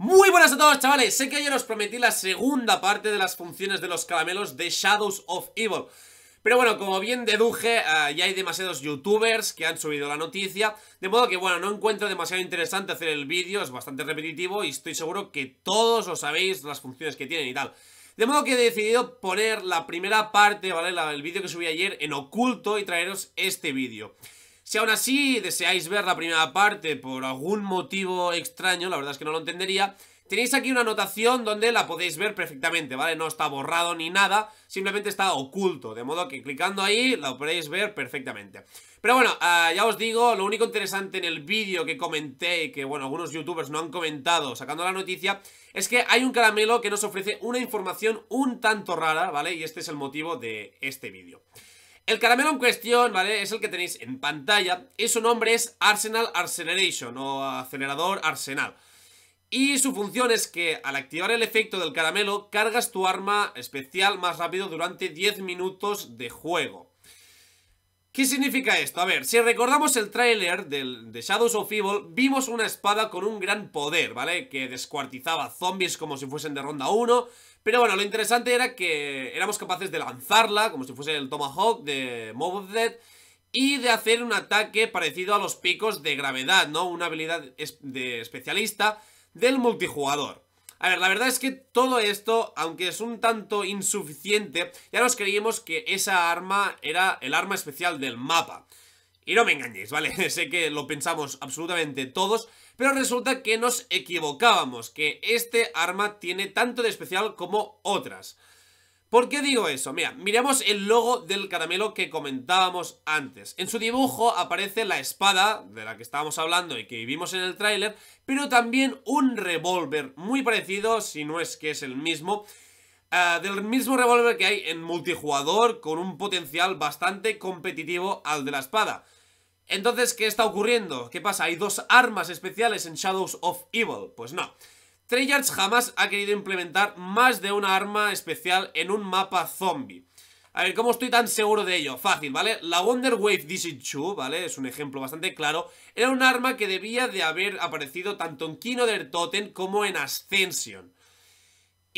Muy buenas a todos chavales, sé que ayer os prometí la segunda parte de las funciones de los caramelos de Shadows of Evil Pero bueno, como bien deduje, eh, ya hay demasiados youtubers que han subido la noticia De modo que bueno, no encuentro demasiado interesante hacer el vídeo, es bastante repetitivo Y estoy seguro que todos os sabéis, las funciones que tienen y tal de modo que he decidido poner la primera parte, ¿vale? el vídeo que subí ayer en oculto y traeros este vídeo. Si aún así deseáis ver la primera parte por algún motivo extraño, la verdad es que no lo entendería, Tenéis aquí una anotación donde la podéis ver perfectamente, ¿vale? No está borrado ni nada, simplemente está oculto, de modo que clicando ahí la podéis ver perfectamente. Pero bueno, ah, ya os digo, lo único interesante en el vídeo que comenté y que, bueno, algunos youtubers no han comentado sacando la noticia, es que hay un caramelo que nos ofrece una información un tanto rara, ¿vale? Y este es el motivo de este vídeo. El caramelo en cuestión, ¿vale? Es el que tenéis en pantalla y su nombre es Arsenal Acceleration, o acelerador Arsenal. Y su función es que al activar el efecto del caramelo cargas tu arma especial más rápido durante 10 minutos de juego. ¿Qué significa esto? A ver, si recordamos el tráiler de Shadows of Evil, vimos una espada con un gran poder, ¿vale? Que descuartizaba zombies como si fuesen de ronda 1, pero bueno, lo interesante era que éramos capaces de lanzarla, como si fuese el Tomahawk de Mob Dead, y de hacer un ataque parecido a los picos de gravedad, ¿no? Una habilidad de especialista del multijugador. A ver, la verdad es que todo esto, aunque es un tanto insuficiente, ya nos creíamos que esa arma era el arma especial del mapa. Y no me engañéis, ¿vale? sé que lo pensamos absolutamente todos, pero resulta que nos equivocábamos, que este arma tiene tanto de especial como otras. ¿Por qué digo eso? Mira, miremos el logo del caramelo que comentábamos antes. En su dibujo aparece la espada de la que estábamos hablando y que vimos en el tráiler, pero también un revólver muy parecido, si no es que es el mismo, eh, del mismo revólver que hay en multijugador con un potencial bastante competitivo al de la espada. Entonces, ¿qué está ocurriendo? ¿Qué pasa? ¿Hay dos armas especiales en Shadows of Evil? Pues no. Treyarch jamás ha querido implementar más de una arma especial en un mapa zombie. A ver, ¿cómo estoy tan seguro de ello? Fácil, ¿vale? La Wonder Wave DC-2, ¿vale? Es un ejemplo bastante claro. Era un arma que debía de haber aparecido tanto en Kino del Totem como en Ascension.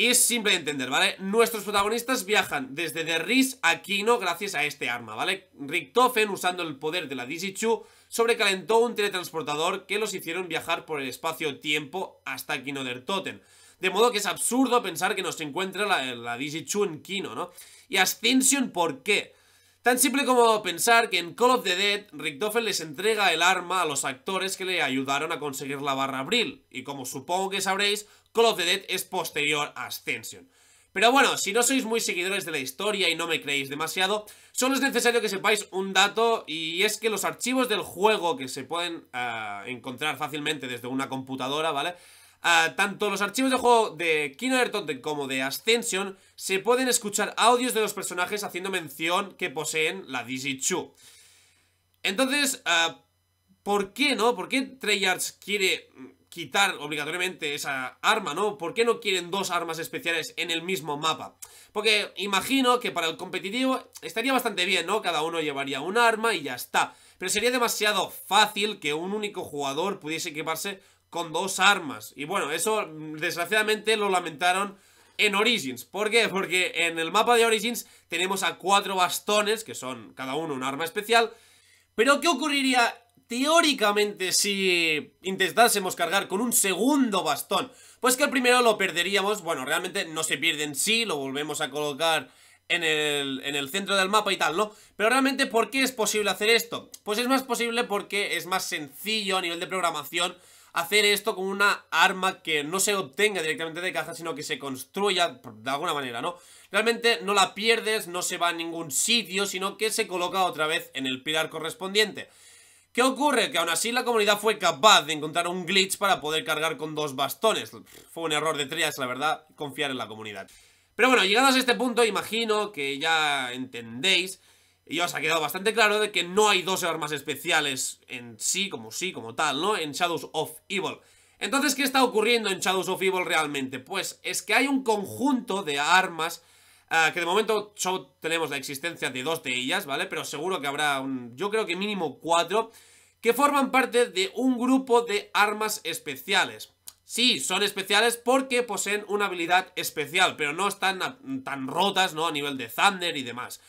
Y es simple de entender, ¿vale? Nuestros protagonistas viajan desde Derris a Kino gracias a este arma, ¿vale? Richtofen, usando el poder de la Dizichu, sobrecalentó un teletransportador que los hicieron viajar por el espacio-tiempo hasta Kino der Toten De modo que es absurdo pensar que nos encuentra la, la Dizichu en Kino, ¿no? Y Ascension, ¿por qué? Tan simple como pensar que en Call of the Dead, Richtofen les entrega el arma a los actores que le ayudaron a conseguir la barra Abril, y como supongo que sabréis, Call of the Dead es posterior a Ascension. Pero bueno, si no sois muy seguidores de la historia y no me creéis demasiado, solo es necesario que sepáis un dato y es que los archivos del juego que se pueden ah, encontrar fácilmente desde una computadora, ¿vale? Ah, tanto los archivos de juego de kino como de Ascension se pueden escuchar audios de los personajes haciendo mención que poseen la Chu. Entonces, ah, ¿por qué no? ¿Por qué Treyarch quiere quitar obligatoriamente esa arma, ¿no? ¿Por qué no quieren dos armas especiales en el mismo mapa? Porque imagino que para el competitivo estaría bastante bien, ¿no? Cada uno llevaría un arma y ya está. Pero sería demasiado fácil que un único jugador pudiese equiparse con dos armas. Y bueno, eso mm, desgraciadamente lo lamentaron en Origins. ¿Por qué? Porque en el mapa de Origins tenemos a cuatro bastones, que son cada uno un arma especial. Pero ¿qué ocurriría teóricamente si intentásemos cargar con un segundo bastón? Pues que el primero lo perderíamos, bueno, realmente no se pierde en sí, lo volvemos a colocar en el, en el centro del mapa y tal, ¿no? Pero realmente, ¿por qué es posible hacer esto? Pues es más posible porque es más sencillo a nivel de programación hacer esto con una arma que no se obtenga directamente de caja, sino que se construya de alguna manera, ¿no? Realmente no la pierdes, no se va a ningún sitio, sino que se coloca otra vez en el pilar correspondiente. ¿Qué ocurre? Que aún así la comunidad fue capaz de encontrar un glitch para poder cargar con dos bastones. Fue un error de trias, la verdad, confiar en la comunidad. Pero bueno, llegados a este punto, imagino que ya entendéis y ya os ha quedado bastante claro de que no hay dos armas especiales en sí, como sí, como tal, ¿no? En Shadows of Evil. Entonces, ¿qué está ocurriendo en Shadows of Evil realmente? Pues es que hay un conjunto de armas eh, que de momento solo tenemos la existencia de dos de ellas, ¿vale? Pero seguro que habrá, un, yo creo que mínimo cuatro, que forman parte de un grupo de armas especiales. Sí, son especiales porque poseen una habilidad especial, pero no están tan rotas, ¿no? A nivel de Thunder y demás.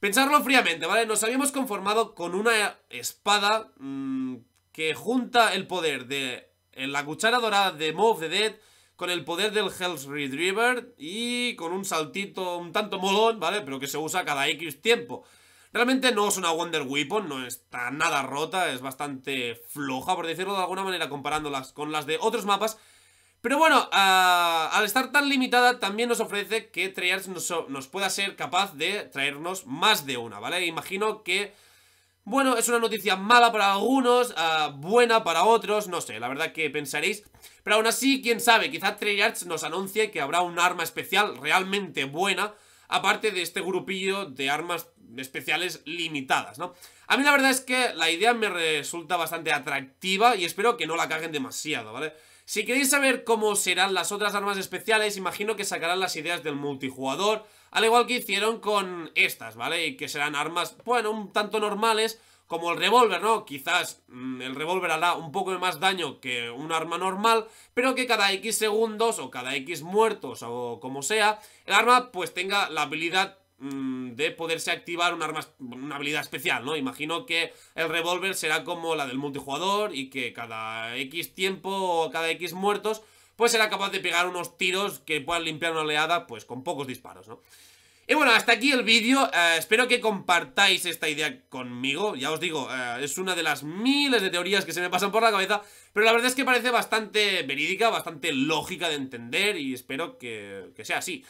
Pensarlo fríamente, ¿vale? Nos habíamos conformado con una espada mm, que junta el poder de la cuchara dorada de Move the Dead con el poder del Hell's Retriever y con un saltito un tanto molón, ¿vale? Pero que se usa cada X tiempo. Realmente no es una Wonder Weapon, no está nada rota, es bastante floja, por decirlo de alguna manera, comparándolas con las de otros mapas, pero bueno, al estar tan limitada también nos ofrece que Treyarch nos, pueda ser capaz de traernos más de una, ¿vale? Imagino que... Bueno, es una noticia mala para algunos, ah, buena para otros, no sé, la verdad que pensaréis. Pero aún así, quién sabe, quizá Treyarch nos anuncie que habrá un arma especial realmente buena, aparte de este grupillo de armas especiales limitadas, ¿no? A mí la verdad es que la idea me resulta bastante atractiva y espero que no la caguen demasiado, ¿vale? vale si queréis saber cómo serán las otras armas especiales, imagino que sacarán las ideas del multijugador, al igual que hicieron con estas, ¿vale? Y que serán armas, bueno, un tanto normales, como el revólver, ¿no? Quizás mm, el revólver hará un poco de más daño que un arma normal, pero que cada X segundos o cada X muertos o como sea, el arma pues tenga la habilidad Mm, de poderse activar una, arma, una habilidad especial, ¿no? Imagino que el revólver será como la del multijugador y que cada X tiempo o cada X muertos, pues será capaz de pegar unos tiros que puedan limpiar una oleada, pues con pocos disparos, ¿no? Y bueno, hasta aquí el vídeo, eh, espero que compartáis esta idea conmigo, ya os digo, eh, es una de las miles de teorías que se me pasan por la cabeza, pero la verdad es que parece bastante verídica, bastante lógica de entender y espero que sea así.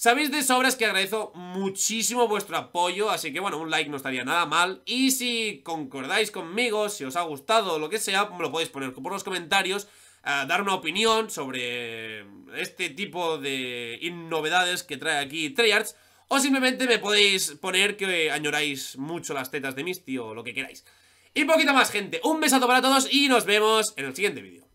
Sabéis de sobras que agradezco muchísimo vuestro apoyo, así que bueno, un like no estaría nada mal. Y si concordáis conmigo, si os ha gustado o lo que sea, me lo podéis poner por los comentarios, eh, dar una opinión sobre este tipo de novedades que trae aquí Treyarch. O simplemente me podéis poner que añoráis mucho las tetas de Misty o lo que queráis. Y poquito más, gente. Un besazo para todos y nos vemos en el siguiente vídeo.